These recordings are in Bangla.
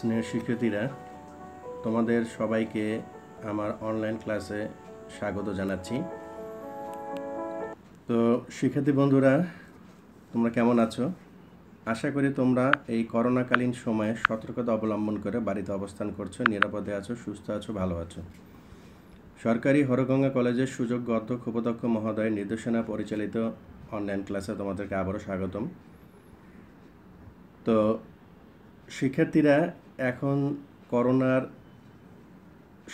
স্নেহ শিক্ষার্থীরা তোমাদের সবাইকে আমার অনলাইন ক্লাসে স্বাগত জানাচ্ছি তো শিক্ষার্থী বন্ধুরা তোমরা কেমন আছো আশা করি তোমরা এই করোনাকালীন সময়ে সতর্কতা অবলম্বন করে বাড়িতে অবস্থান করছো নিরাপদে আছো সুস্থ আছো ভালো আছো সরকারি হরগঙ্গা কলেজের সুযোগ্য অধ্যক্ষ উপাধ্যক্ষ মহোদয়ের নির্দেশনা পরিচালিত অনলাইন ক্লাসে তোমাদেরকে আবারও স্বাগতম তো শিক্ষার্থীরা এখন করোনার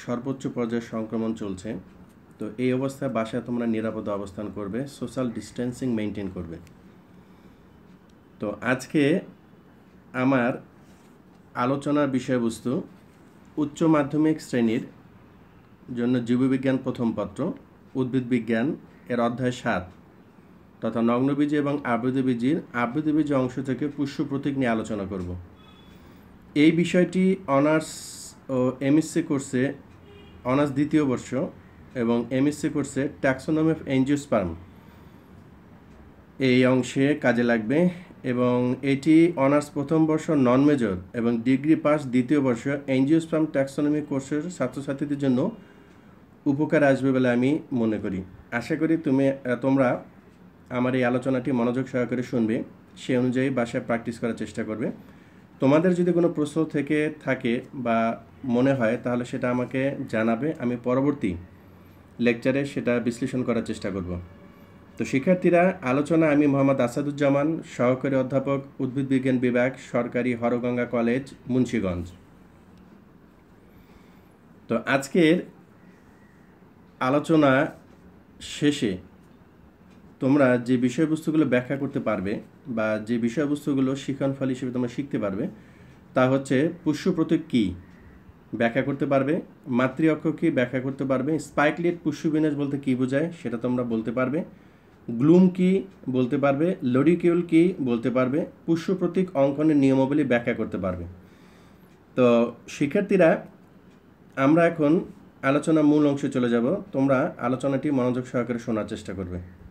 সর্বোচ্চ পর্যায়ে সংক্রমণ চলছে তো এই অবস্থায় বাসায় তোমরা নিরাপদ অবস্থান করবে সোশ্যাল ডিস্টেন্সিং মেনটেন করবে তো আজকে আমার আলোচনার বিষয়বস্তু উচ্চ মাধ্যমিক শ্রেণীর জন্য জীববিজ্ঞান প্রথম পত্র উদ্ভিদ বিজ্ঞান এর অধ্যায় সাত তথা নগ্নবীজি এবং আবৃতবীজির আবৃতবীজ অংশ থেকে পুষ্য প্রতীক নিয়ে আলোচনা করব এই বিষয়টি অনার্স ও এমএসসি কোর্সে অনার্স দ্বিতীয় বর্ষ এবং এমএসসি কোর্সে ট্যাক্সোনমি অফ এনজিওস্পার্ম এই অংশে কাজে লাগবে এবং এটি অনার্স প্রথম বর্ষ নন মেজর এবং ডিগ্রি পাস দ্বিতীয় বর্ষ এনজিওস্পার্ম ট্যাক্সোনমি কোর্সের ছাত্রছাত্রীদের জন্য উপকার আসবে বলে আমি মনে করি আশা করি তুমি তোমরা আমার এই আলোচনাটি মনোযোগ সহকারে শুনবে সে অনুযায়ী বাসায় প্র্যাকটিস করার চেষ্টা করবে তোমাদের যদি কোনো প্রশ্ন থেকে থাকে বা মনে হয় তাহলে সেটা আমাকে জানাবে আমি পরবর্তী লেকচারে সেটা বিশ্লেষণ করার চেষ্টা করব তো শিক্ষার্থীরা আলোচনা আমি মোহাম্মদ আসাদুজ্জামান সহকারী অধ্যাপক উদ্ভিদ বিজ্ঞান বিভাগ সরকারি হরগঙ্গা কলেজ মুন্সীগঞ্জ তো আজকের আলোচনা শেষে তোমরা যে বিষয়বস্তুগুলো ব্যাখ্যা করতে পারবে বা যে বিষয়বস্তুগুলো শিখন ফল হিসেবে তোমরা শিখতে পারবে তা হচ্ছে পুষ্য প্রতীক কী ব্যাখ্যা করতে পারবে মাতৃ অক্ষ কী ব্যাখ্যা করতে পারবে স্পাইকলেট পুষ্য বিনাশ বলতে কী বোঝায় সেটা তোমরা বলতে পারবে গ্লুম কি বলতে পারবে লরিকিউল কি বলতে পারবে পুষ্য প্রতীক অঙ্কনের নিয়মাবলী ব্যাখ্যা করতে পারবে তো শিক্ষার্থীরা আমরা এখন আলোচনা মূল অংশে চলে যাব তোমরা আলোচনাটি মনোযোগ সহকারে শোনার চেষ্টা করবে